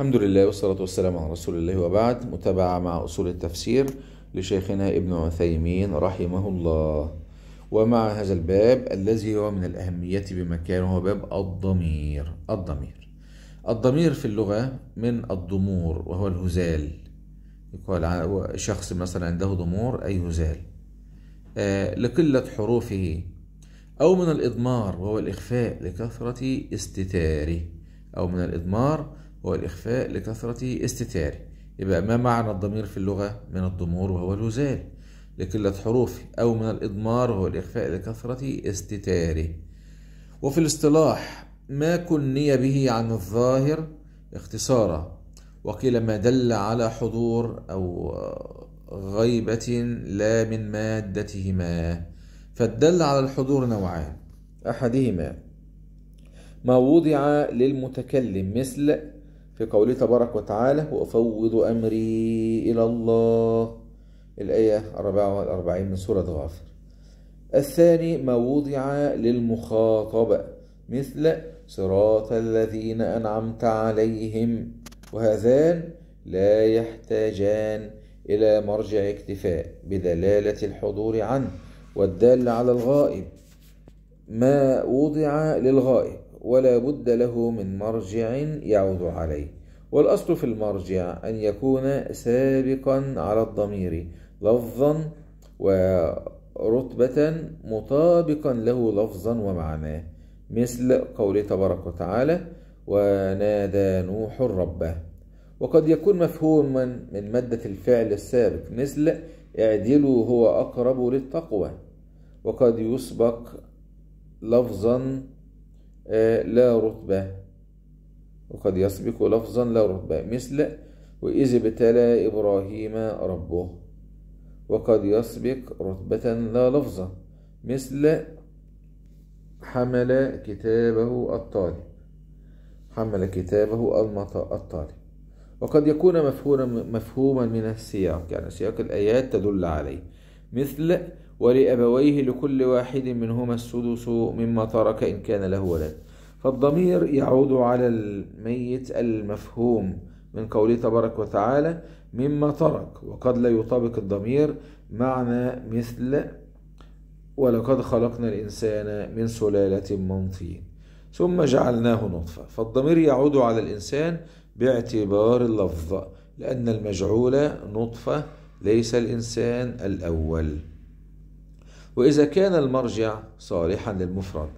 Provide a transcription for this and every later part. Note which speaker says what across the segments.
Speaker 1: الحمد لله والصلاة والسلام على رسول الله وبعد متابعة مع أصول التفسير لشيخنا ابن عثيمين رحمه الله ومع هذا الباب الذي هو من الأهمية بمكانه هو باب الضمير الضمير الضمير في اللغة من الضمور وهو الهزال يقال شخص مثلا عنده ضمور أي هزال آه، لقلة حروفه أو من الإضمار وهو الإخفاء لكثرة استتاره أو من الإضمار والإخفاء لكثرة استتاره يبقى ما معنى الضمير في اللغة من الضمور وهو الوزال لقلة حروفه أو من الإضمار وهو الإخفاء لكثرة استتاره وفي الاصطلاح ما كني به عن الظاهر اختصارا وقيل ما دل على حضور أو غيبة لا من مادتهما فالدل على الحضور نوعان أحدهما ما وضع للمتكلم مثل في قوله تبارك وتعالى وأفوض أمري إلى الله الآية 44 من سورة غافر الثاني ما وضع للمخاطبة مثل صراط الذين أنعمت عليهم وهذان لا يحتاجان إلى مرجع اكتفاء بدلالة الحضور عنه والدال على الغائب ما وضع للغائب ولا بد له من مرجع يعود عليه والأصل في المرجع أن يكون سابقا على الضمير لفظا ورتبة مطابقا له لفظا ومعناه مثل قوله تبارك وتعالى ونادى نوح ربه وقد يكون مفهوما من مادة الفعل السابق مثل اعدلوا هو أقرب للتقوى وقد يسبق لفظا لا رتبة وقد يسبق لفظا لا رتبة مثل وإذ ابتلى إبراهيم ربه وقد يسبق رتبة لا لفظا مثل حمل كتابه الطالب حمل كتابه الطالب وقد يكون مفهوما مفهوما من السياق يعني سياق الآيات تدل عليه مثل ولأبويه لكل واحد منهما السدس مما ترك إن كان له ولد فالضمير يعود على الميت المفهوم من قوله تبارك وتعالى مما ترك وقد لا يطابق الضمير معنى مثل ولقد خلقنا الإنسان من سلالة من طين ثم جعلناه نطفة فالضمير يعود على الإنسان باعتبار اللفظ لأن المجعول نطفة ليس الإنسان الأول وإذا كان المرجع صالحا للمفرد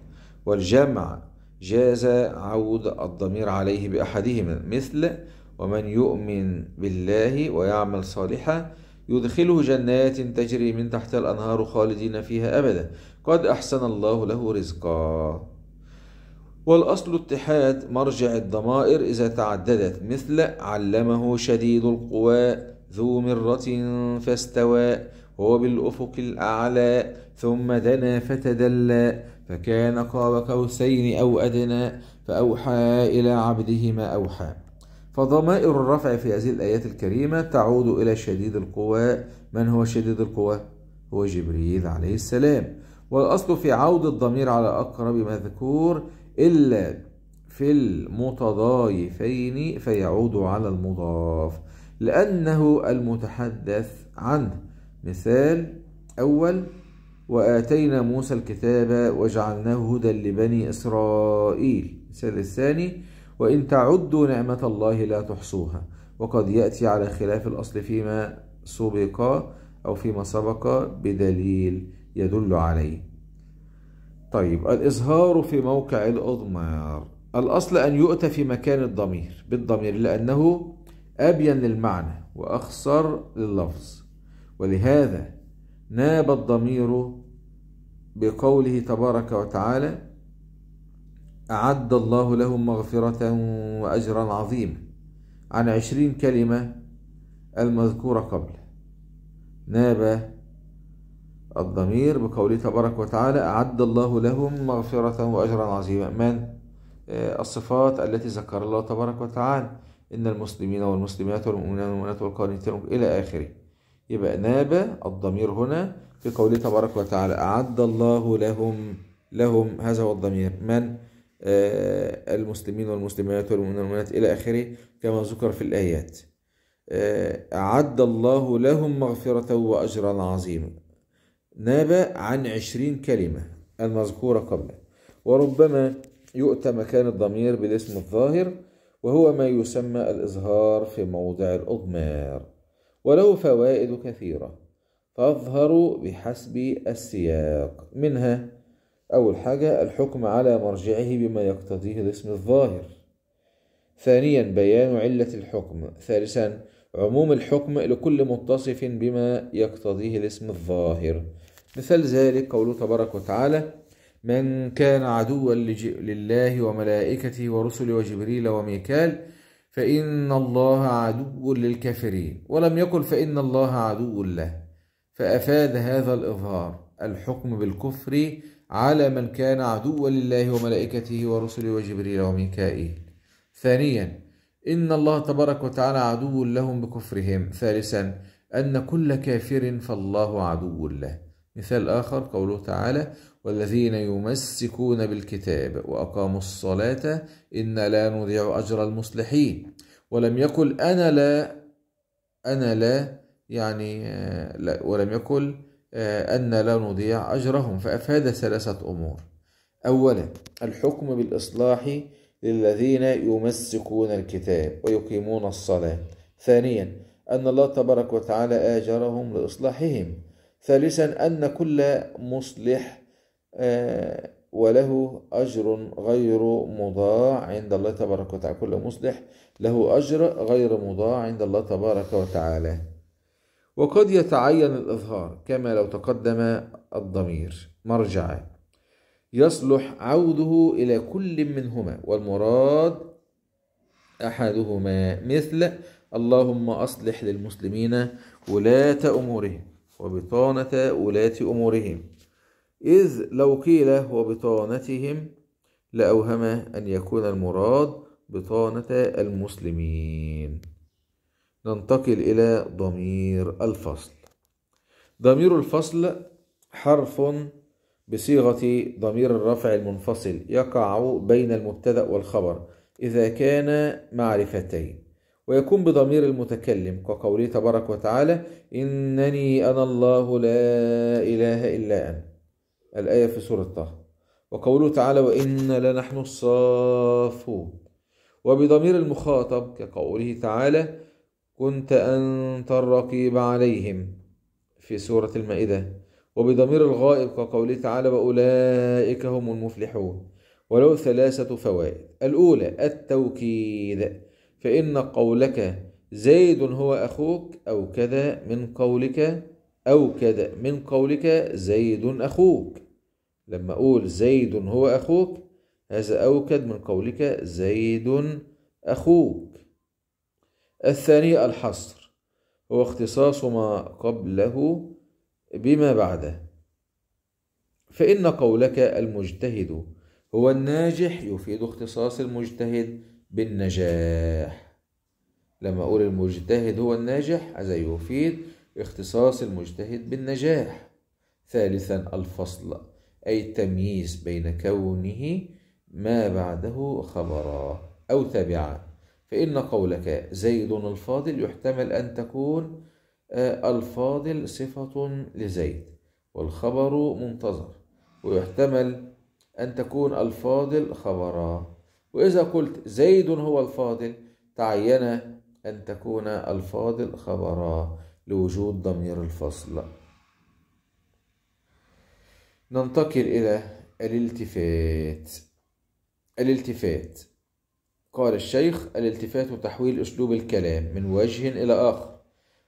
Speaker 1: والجمع جاز عود الضمير عليه بأحدهما مثل ومن يؤمن بالله ويعمل صالحا يدخله جنات تجري من تحت الأنهار خالدين فيها أبدا قد أحسن الله له رزقا والأصل اتحاد مرجع الضمائر إذا تعددت مثل علمه شديد القوى ذو مرة فاستوى هو بالأفق الأعلى ثم دنا فتدلى فكان قاب قوسين أو أدنى فأوحى إلى عبده ما أوحى فضمائر الرفع في هذه الآيات الكريمة تعود إلى شديد القوى من هو شديد القوى؟ هو جبريل عليه السلام والأصل في عود الضمير على أقرب مذكور إلا في المتضايفين فيعود على المضاف لأنه المتحدث عنه مثال أول وآتينا موسى الكتاب وجعلناه هدى لبني إسرائيل السر الثاني وإن تعدوا نعمة الله لا تحصوها وقد يأتي على خلاف الأصل فيما سبق أو فيما سبق بدليل يدل عليه طيب الإظهار في موقع الأضمار الأصل أن يؤتى في مكان الضمير بالضمير لأنه أبين للمعنى وأخصر لللفظ ولهذا ناب الضمير بقوله تبارك وتعالى أعد الله لهم مغفرة وأجرا عظيما عن عشرين كلمة المذكورة قبل ناب الضمير بقوله تبارك وتعالى أعد الله لهم مغفرة وأجرا عظيما من آه، الصفات التي ذكر الله تبارك وتعالى إن المسلمين والمسلمات والمؤمنين والمؤمنات والقانتين إلى آخره يبقى ناب الضمير هنا في قوله تبارك وتعالى أعد الله لهم لهم هذا هو الضمير من آه المسلمين والمسلمات والمؤمنات إلى آخره كما ذكر في الآيات آه أعد الله لهم مغفرة وأجرا عظيما ناب عن عشرين كلمة المذكورة قبله وربما يؤتى مكان الضمير بالاسم الظاهر وهو ما يسمى الإظهار في موضع الإضمار وله فوائد كثيرة تظهر بحسب السياق منها أول حاجة الحكم على مرجعه بما يقتضيه الاسم الظاهر ثانيا بيان علة الحكم ثالثا عموم الحكم لكل متصف بما يقتضيه الاسم الظاهر مثال ذلك قوله تبارك وتعالى من كان عدوا لله وملائكته ورسله وجبريل وميكال فإن الله عدو للكافرين ولم يقل فإن الله عدو له فأفاد هذا الإظهار الحكم بالكفر على من كان عدوا لله وملائكته ورسله وجبريل وميكائيل ثانيا إن الله تبارك وتعالى عدو لهم بكفرهم ثالثا أن كل كافر فالله عدو له مثال آخر قوله تعالى والذين يمسكون بالكتاب وأقاموا الصلاة إنا لا نضيع أجر المصلحين ولم يقل أنا لا أنا لا يعني آه، لا ولم يقل آه، أن لا نضيع أجرهم فأفاد ثلاثة أمور أولا الحكم بالإصلاح للذين يمسكون الكتاب ويقيمون الصلاة ثانيا أن الله تبارك وتعالى آجرهم لإصلاحهم ثالثا أن كل مصلح آه، وله أجر غير مضاع عند الله تبارك وتعالى كل مصلح له أجر غير مضاع عند الله تبارك وتعالى وقد يتعين الإظهار كما لو تقدم الضمير مرجع يصلح عوده إلى كل منهما والمراد أحدهما مثل اللهم أصلح للمسلمين ولاة أمورهم وبطانة ولاة أمورهم إذ لو قيل وبطانتهم لأوهم أن يكون المراد بطانة المسلمين ننتقل إلى ضمير الفصل ضمير الفصل حرف بصيغة ضمير الرفع المنفصل يقع بين المبتدأ والخبر إذا كان معرفتين ويكون بضمير المتكلم كقوله تبارك وتعالى إنني أنا الله لا إله إلا أنا الآية في سورة طه وقوله تعالى وإن لنحن الصافون وبضمير المخاطب كقوله تعالى كنت أنت الرقيب عليهم في سورة المائدة وبضمير الغائب كقوله تعالى وأولئك هم المفلحون ولو ثلاثة فوائد الأولى التوكيد فإن قولك زيد هو أخوك أو كذا من قولك أو كذا من قولك زيد أخوك لما أقول زيد هو أخوك هذا أوكد من قولك زيد أخوك الثاني الحصر هو اختصاص ما قبله بما بعده فإن قولك المجتهد هو الناجح يفيد اختصاص المجتهد بالنجاح لما أقول المجتهد هو الناجح هذا يفيد اختصاص المجتهد بالنجاح ثالثا الفصل أي التمييز بين كونه ما بعده خبرا أو تابعا فإن قولك زيد الفاضل يحتمل أن تكون آه، الفاضل صفة لزيد والخبر منتظر ويحتمل أن تكون الفاضل خبرا وإذا قلت زيد هو الفاضل تعين أن تكون الفاضل خبرا لوجود ضمير الفصل ننتقل إلى الالتفات الالتفات قال الشيخ الالتفات تحويل أسلوب الكلام من وجه إلى آخر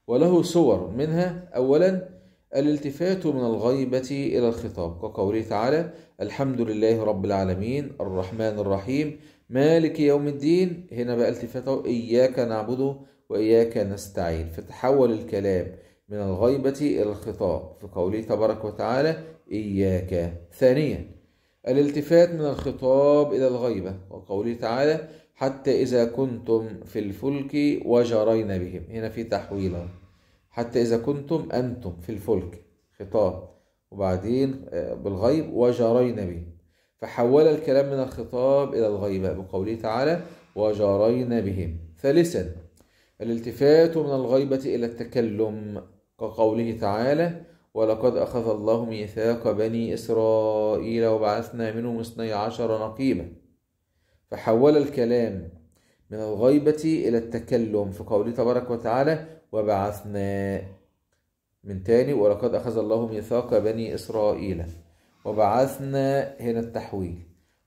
Speaker 1: وله صور منها أولا الالتفات من الغيبة إلى الخطاب كقوله تعالى الحمد لله رب العالمين الرحمن الرحيم مالك يوم الدين هنا بقى التفاته إياك نعبده وإياك نستعين فتحول الكلام من الغيبة إلى الخطاب في قوله تبارك وتعالى إياك ثانيا الالتفات من الخطاب إلى الغيبة وقوله تعالى حتى إذا كنتم في الفلك وجرين بهم هنا في تحويل حتى إذا كنتم أنتم في الفلك خطاب وبعدين آه، بالغيب وجرين بهم فحول الكلام من الخطاب إلى الغيبة بقوله تعالى وجارينا بهم ثالثا الالتفات من الغيبة إلى التكلم كقوله تعالى ولقد أخذ الله ميثاق بني إسرائيل وبعثنا منهم اثني عشر نقيبا فحول الكلام من الغيبة إلى التكلم في قوله تبارك وتعالى وبعثنا من تاني ولقد أخذ الله ميثاق بني إسرائيل وبعثنا هنا التحويل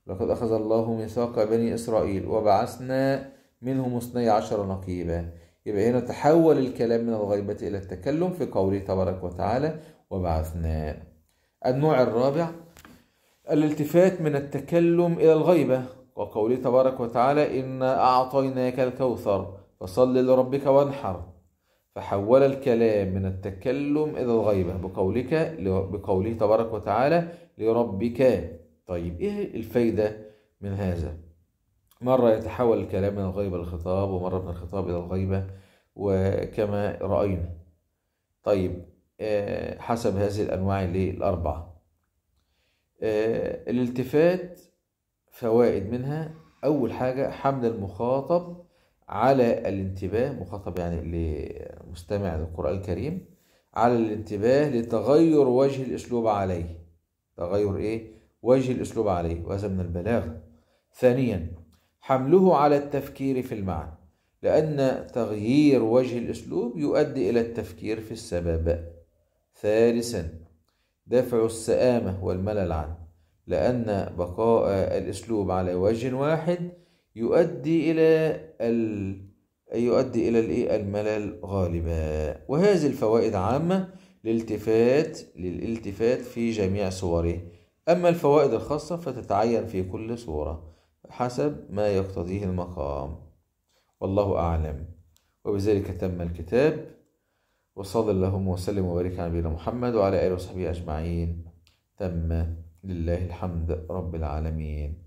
Speaker 1: لقد أخذ الله ميثاق بني إسرائيل وبعثنا منهم اثني عشر نقيبا يبقى هنا تحول الكلام من الغيبة إلى التكلم في قوله تبارك وتعالى وبعثنا النوع الرابع الالتفات من التكلم إلى الغيبة وقوله تبارك وتعالى إن أعطيناك الكوثر فصل لربك وانحر فحول الكلام من التكلم إلى الغيبة بقولك بقوله تبارك وتعالى لربك طيب إيه الفايدة من هذا؟ مرة يتحول الكلام من الغيبة إلى الخطاب ومرة من الخطاب إلى الغيبة وكما رأينا طيب آه، حسب هذه الأنواع الأربعة آه، الالتفات فوائد منها أول حاجة حمل المخاطب على الانتباه مخاطب يعني لمستمع القرآن الكريم على الانتباه لتغير وجه الأسلوب عليه تغير إيه؟ وجه الأسلوب عليه وهذا من البلاغة ثانيا حمله على التفكير في المعنى لأن تغيير وجه الأسلوب يؤدي إلى التفكير في السبب ثالثا دفع السآمة والملل عنه لأن بقاء الأسلوب على وجه واحد يؤدي إلى ال... يؤدي إلى الإيه الملل غالبا وهذه الفوائد عامة للالتفات للالتفات في جميع صوره أما الفوائد الخاصة فتتعين في كل صورة حسب ما يقتضيه المقام والله أعلم وبذلك تم الكتاب وصلى اللهم وسلم وبارك على نبينا محمد وعلى آله وصحبه أجمعين تم لله الحمد رب العالمين